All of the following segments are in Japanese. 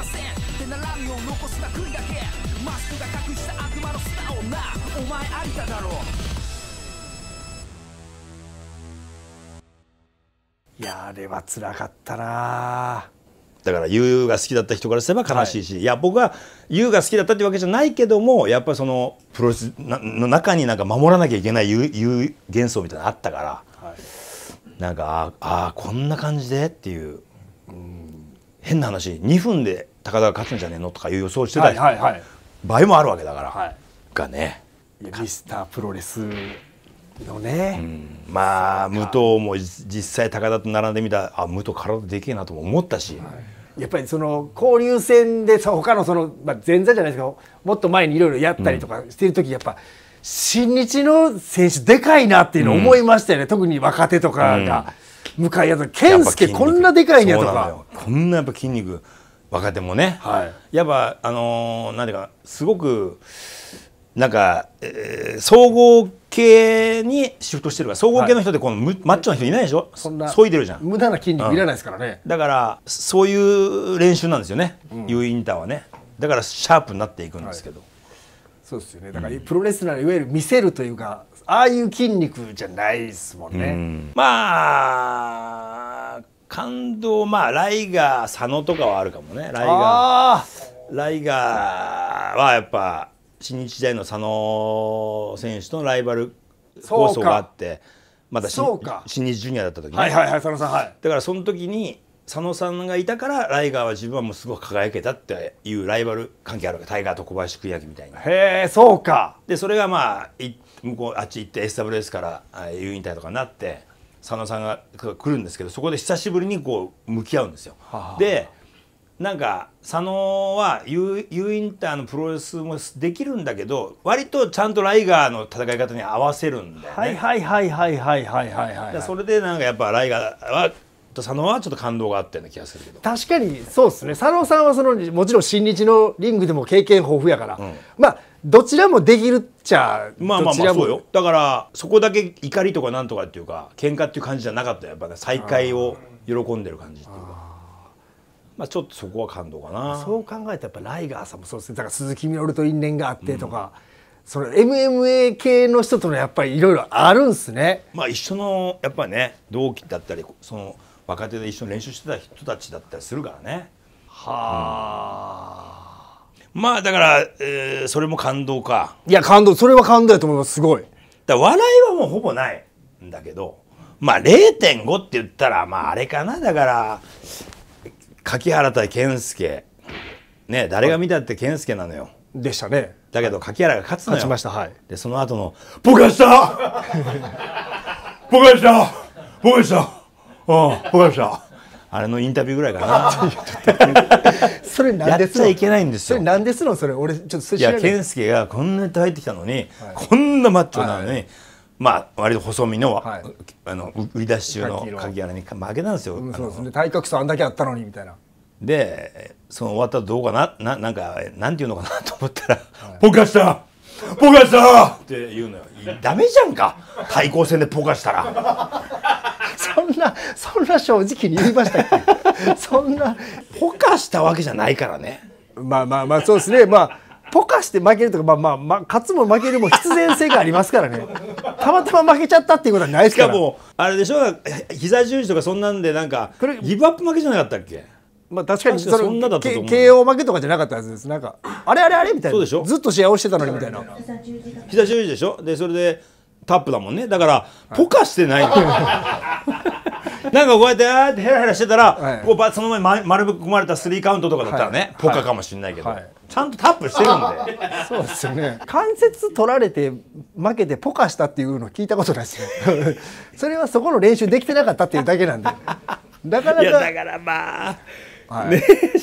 ません手ならみを残すな悔いだけマスクが隠した悪魔の素直なお前ありただろういやあれはつらかったなだから優が好きだった人からすれば悲しいし、はい、いや僕は優が好きだったってわけじゃないけどもやっぱりそのプロレスの中になんか守らなきゃいけない優幻想みたいなのあったから、はい、なんかああこんな感じでっていう、うん、変な話2分で高田が勝つんじゃねえのとかいう予想してたはいはい、場合もあるわけだから、はい、がねミスタープロレスのね、うん、まあ武藤も実際高田と並んでみたあ武藤体でけえなとも思ったし、やっぱりその交流戦でさ他のその、まあ、前座じゃないですけどもっと前にいろいろやったりとかしてる時、うん、やっぱ新日の選手でかいなっていうの思いましたよね、うん、特に若手とかが、うん、向かい合った健介こんなでかいんやとかこんなやっぱ筋肉若手もね、はい、やっぱあのー、ていうかすごくなんか、えー、総合系にシフトしてるから総合系の人ってこの、はい、マッチョな人いないでしょそんなそいでるじゃん無駄な筋肉いらないですからね、うん、だからそういう練習なんですよね、うん、U インターはねだからシャープになっていくんですけど、はい、そうですよねだから、うん、プロレスラーいわゆる見せるというかああいう筋肉じゃないですもんね、うん、まあ感動まあライガー佐野とかはあるかもねライガーライガーはやっぱ新日大の佐野選手とのライバル構想があってまだ新日ジュニアだった時ね、はいはいはい、佐野さん、はい、だからその時に佐野さんがいたからライガーは自分はもうすごく輝けたっていうライバル関係あるわけタイガーと小林邦明みたいなへえそうかでそれがまあい向こうあっち行って SWS から、えー、誘引隊とかになって佐野さんが来るんですけどそこで久しぶりにこう向き合うんですよ。でなんか佐野は U, U インターのプロレスもできるんだけど割とちゃんとライガーの戦い方に合わせるんだよね。はいはいはいはいはいはいはい、はい、それでなんかやっぱライガーは佐野はちょっと感動があったような気がするけど確かにそうですね佐野さんはそのもちろん新日のリングでも経験豊富やから、うん、まあどちらもできるっちゃまあまあまあそうよだからそこだけ怒りとかなんとかっていうか喧嘩っていう感じじゃなかったやっぱ、ね、再会を喜んでる感じっていうかまあちょっとそこは感動かなそう考えたらやっぱライガーさんもそうですねだから鈴木みのると因縁があってとか、うん、その MMA 系の人とのやっぱりいろいろあるんすねまあ一緒のやっぱね同期だったりその若手で一緒に練習してた人たちだったりするからねはあ、まあだから、えー、それも感動かいや感動それは感動やと思いますすごいだ笑いはもうほぼないんだけどまあ0.5って言ったらまああれかなだから柿原対健介ね誰が見たって健介なのよでしたねだけど柿原が勝つのよ勝ちましたはいでその後の「僕がした僕がした僕がしたうん僕がした」あれのインタビューぐらいかな それなんですやっちゃいけないんですよそれなんですのそれ俺ちょっといや健介がこんなに入ってきたのに、はい、こんなマッチョなのに、はいまあ割と細身のはい、あの売り出し中の鍵穴に負けなんですよ、うん、そうですね体格差あんだけあったのにみたいなでその終わったらどうかなななんかなんていうのかなと思ったら「ポカしたポカした!」って言うのよ「ダメじゃんか対抗戦でポカしたら」そんなそんな正直に言いましたっけ そんなポカしたわけじゃないからねまあまあまあそうですねまあポカして負けるとか、まあまあ、まあ、勝つも負けるも必然性がありますからね。たまたま負けちゃったっていうことはないですから。しかも、あれでしょ膝十字とかそんなんで、なんか、ギブアップ負けじゃなかったっけまあ確かにそそんなだったと思う。KO 負けとかじゃなかったはずです。なんか、あれあれあれみたいな。そうでしょずっと試合をしてたのにみたいな。膝十字でしょで、それで、タップだもんねだからポカしてない なんかこうやってあーってヘラヘラしてたら、はいこうその前にま丸め込まれたスリーカウントとかだったらね、ポカかもしれないけど、はいちゃんとタップしてるんで そうですよね関節取られて負けてポカしたっていうの聞いたことないですよ それはそこの練習できてなかったっていうだけなんでだかないやだか、らまあ、はいね表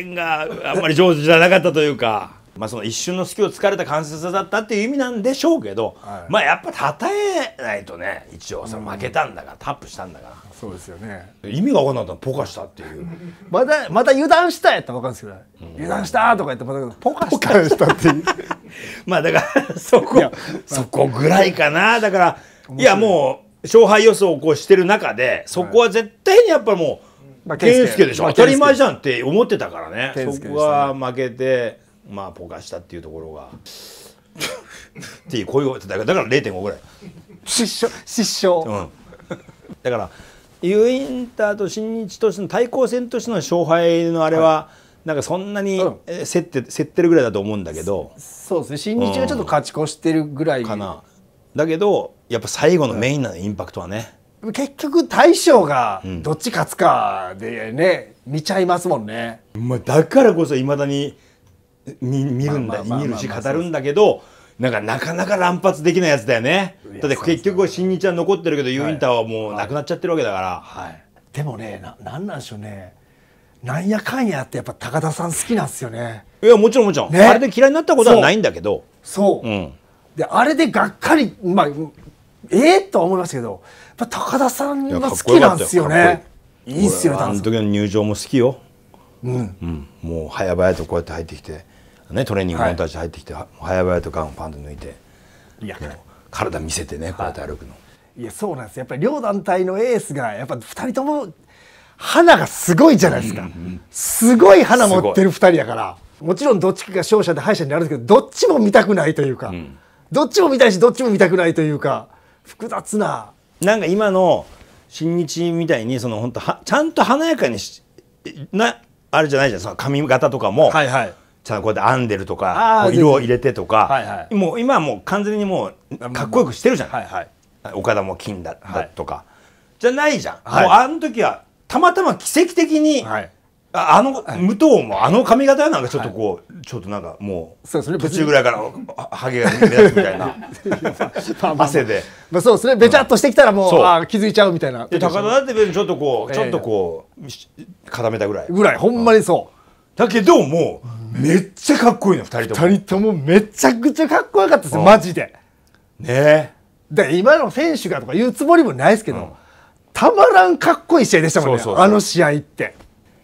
現があんまり上手じゃなかったというかまあ、その一瞬の隙を突かれた関節だったっていう意味なんでしょうけど、はい、まあやっぱたえないとね一応その負けたんだから、うん、タップしたんだからそうですよね意味が分かんなかったポカしたっていう またまた油断したやったら分かるんですけど、うん、油断したとか言ってまたポカしたっていう まあだからそこ、まあ、そこぐらいかなだからいやもう勝敗予想をこうしてる中でそこは絶対にやっぱもう、はいまあ、健介でしょ、まあ、当たり前じゃんって思ってたからね、ね、そこは負けて。まあポカしたっていうところがっていうこういうだからだから0.5ぐらい失笑失笑、うん、だからユインターと新日としての対抗戦としての勝敗のあれは、はいなんかそんなに競って競ってるぐらいだと思うんだけどそうですね新日がちょっと勝ち越してるぐらい、うん、かなだけどやっぱ最後のメインなの、インパクトはね結局大将がどっち勝つかでね、うん、見ちゃいますもんね、まあ、だからこそいまだに見見るんだ見るし語るんだけどなんかなかなか乱発できないやつだよねだって結局新日は残ってるけど、はい、ユーインターはもうなくなっちゃってるわけだから、はい、でもねななんなんでしょうねなんやかんやってやっぱ高田さん好きなんですよねいやもちろんもちろん、ね、あれで嫌いになったことはないんだけどそう、うん、であれでがっかりまあええー、とは思いますけどやっぱ高田さんが好きなんですよねいいっすよねあの時の入場も好きようん、うん、もう早々とこうやって入ってきてね、トレーニングのたち入ってきて、はい、早々とガンパンと抜いていや体見せてねこうやって歩くの、はい、いやそうなんですやっぱり両団体のエースがやっぱ2人とも花がすごいじゃないですか、うんうん、すごい花持ってる2人だからもちろんどっちかが勝者で敗者になるんですけどどっちも見たくないというか、うん、どっちも見たいしどっちも見たくないというか複雑な。なんか今の新日みたいにその本当はちゃんと華やかにしなあれじゃないじゃんその髪型とかも、はいはい、ちゃんとこうやって編んでるとか色を入れてとか、はいはい、もう今はもう完全にもうかっこよくしてるじゃん、はいはい、岡田も金だ,、とかじゃないじゃん、はい、もうあの時はたまたま奇跡的に、はい、あの、はい、武藤もあの髪型なんかちょっとこう、はい、ちょっとなんかもうそう途中ぐらいからハゲが目立つみたいな 汗で、まあ、そうですねべちゃっとしてきたらもう、うん、あ気づいちゃうみたいな高田だってちょっとこう、ちょっとこう固めたぐらいぐらいほんまにそう、うんだけどもうめっちゃかっこいいの2人とも2人ともめちゃくちゃかっこよかったですよ、マジでねえ今の選手がとかいうつもりもないですけど、うん、たまらんかっこいい試合でしたもんねあの試合って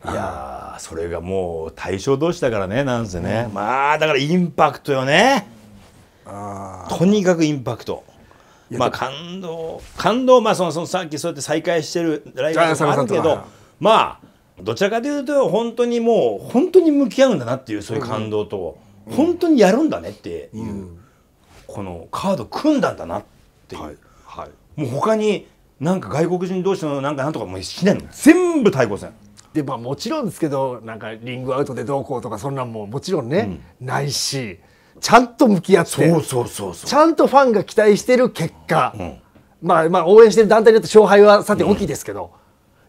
いやそれがもう対象同士だからねなんせね、うん、まあだからインパクトよねとにかくインパクトまあ感動感動まあそのそのさっきそうやって再会してるライブもあるけどまあどちらかというと本当にもう本当に向き合うんだなっていうそういう感動と、本当にやるんだねっていう、このカード組んだんだなっていう、はい、はい、もう他になんか外国人同士のなんかなんとかもうしないの全部対抗戦。でまあ、もちろんですけどなんかリングアウトでどうこうとかそんなんももちろんね、ないしちゃんと向き合ってそうそうそうそうちゃんとファンが期待してる結果、まあまあ応援してる団体によって勝敗はさて大きいですけど、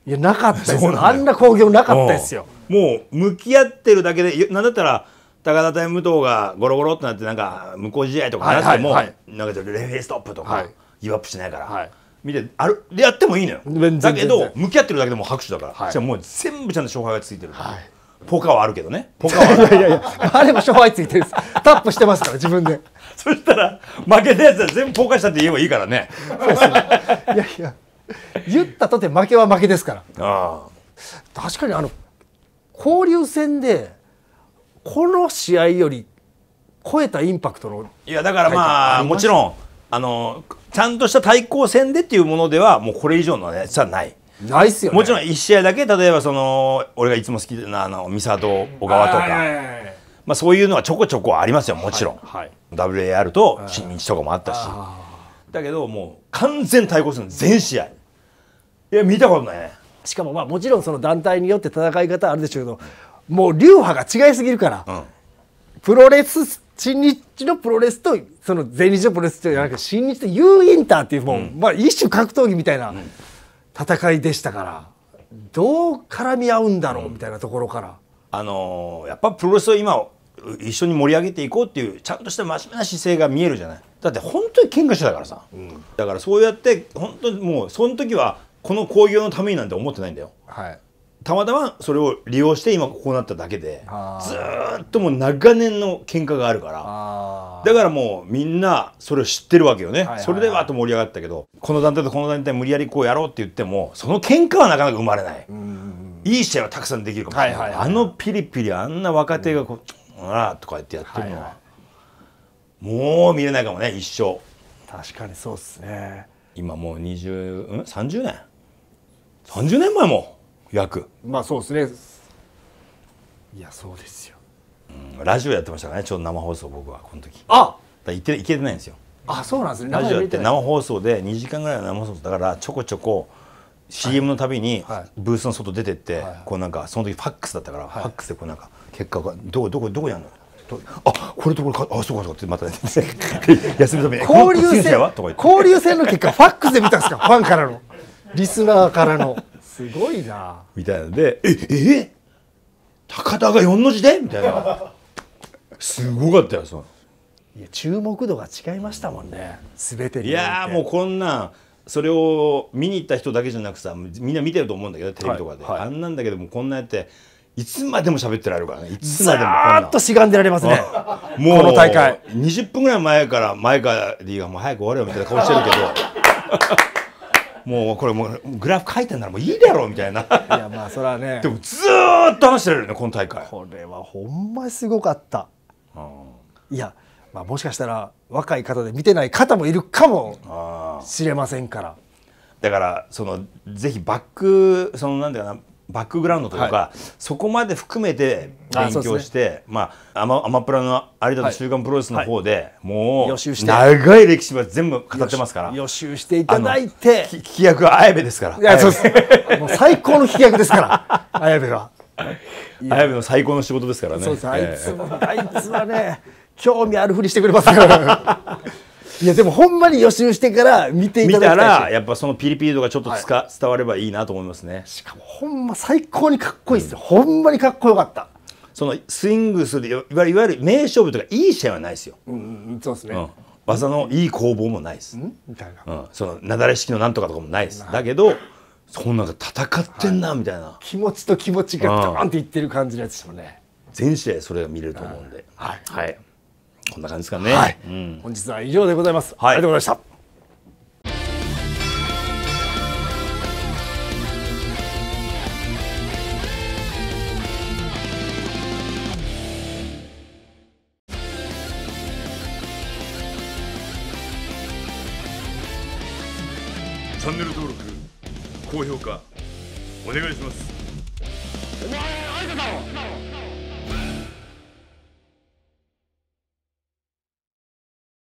いやなかったです あんな興行なかったですよ、うもう向き合ってるだけでなんだったら高田対武藤がゴロゴロってなってなんか向こう試合とかなっても、なんかレフェストップとか、い、ギブアップしないから、はい、見てあるでやってもいいのよだけど向き合ってるだけでも拍手だから、はい、しかもう全部ちゃんと勝敗がついてる、はい、ポカはあるけどね ポカはあるいやいやあれも勝敗ついてるタップしてますから自分で そしたら負けたやつは全部ポカしたって言えばいいからねいやいや言ったとて負けは負けですから。確かにあの交流戦でこの試合より超えたインパクトのいやだからまあもちろんあのちゃんとした対抗戦でっていうものではもうこれ以上のやつはない。ないっすよ、ね、もちろん1試合だけ例えばその俺がいつも好きなあの三郷小川とか、まあ、そういうのはちょこちょこありますよもちろん、はい、はい、WAR と新日とかもあったしだけどもう完全対抗戦全試合いや見たことないしかもまあもちろんその団体によって戦い方あるでしょうけどもう流派が違いすぎるから、うん、プロレス新日のプロレスとその全日のプロレスじゃなくて新日と U インターっていうもう、うん、まあ一種格闘技みたいな戦いでしたから、どう絡み合うんだろうみたいなところから。あのー、やっぱプロレスを今一緒に盛り上げていこうっていうちゃんとした真面目な姿勢が見えるじゃないだって本当に喧嘩してたからさ、うん、だからそうやって本当にもうその時はこの興行のためになんて思ってないんだよ。はいたまたまそれを利用して今こうなっただけでずっともう長年の喧嘩があるからだからもうみんなそれを知ってるわけよね、はいはいはい、それでわっと盛り上がったけどこの団体とこの団体無理やりこうやろうって言ってもその喧嘩はなかなか生まれないいい試合はたくさんできるかもしれない、はいはいはい、あのピリピリあんな若手がこう「うん、あ」とかやってやってるのは、はいはい、もう見れないかもね一生確かにそうっすね今もう20、うん、30年30年前も約まあそうですねいやそうですよ、うん、ラジオやってましたからねちょうど生放送僕はこの時あだ行って行けてないんですよあそうなんですねラジオやって生放送で2時間ぐらいの生放送だからちょこちょこ CM のたびにブースの外出てって、こうなんかその時ファックスだったから、ファックスでこうなんか結果がどこどこどこやんのあこれとこれかあそうかそうかってまた、ね、休みのために交流戦交流戦の結果ファックスで見たんですかファンからのリスナーからの すごいなみたいなので「ええ高田が四の字で?」みたいなすごかったよそのいや注目度が違いましたもんねすべてにいやもうこんなんそれを見に行った人だけじゃなくさみんな見てると思うんだけどテレビとかで、はいはい、あんなんだけどもこんなやっていつまでも喋ってられるからねいつまでもずっとしがんでられますねもうこの大会20分ぐらい前から前から D がもう早く終われよみたいな顔してるけどもうこれもうグラフ書いてんならもういいだろうみたいないやまあそれはねでもずっと話してるよね今大会これはほんますごかった、うん、いや、まあ、もしかしたら若い方で見てない方もいるかもしれませんからだからそのぜひバックそのなんだよなバックグラウンドというか、はい、そこまで含めて勉強して、ね、まあアマアマプラの有田の週刊プロレスの方で、はいはい、もう長い歴史は全部語ってますから予習していただいて聞き役は綾部ですからいやそうですもう最高の聞き役ですから綾部は 綾部の最高の仕事ですからねそうです、あいつもあいつはね興味あるふりしてくれますからいやでもほんまに予習してから見ていただきたい見たらやっぱそのピリピリ度がちょっとつか、はい、伝わればいいなと思いますねしかもほんま最高にかっこいいですよ、うん、ほんまにかっこよかったそのスイングするいわゆる名勝負とかいい試合はないですよ、うん、そうですね、うん技のいい攻防もないです。みたいな。うん、そのなだれ式のなんとかとかもないです。だけど、そんなんか戦ってんな、みたいな。気持ちと気持ちがドーンっていってる感じのやつですもんね。全試合それが見れると思うんで。はい。はいこんな感じですかね、はいうん、本日は以上でございます、はい、ありがとうございましたチャンネル登録高評価お願いしますお前あいだろ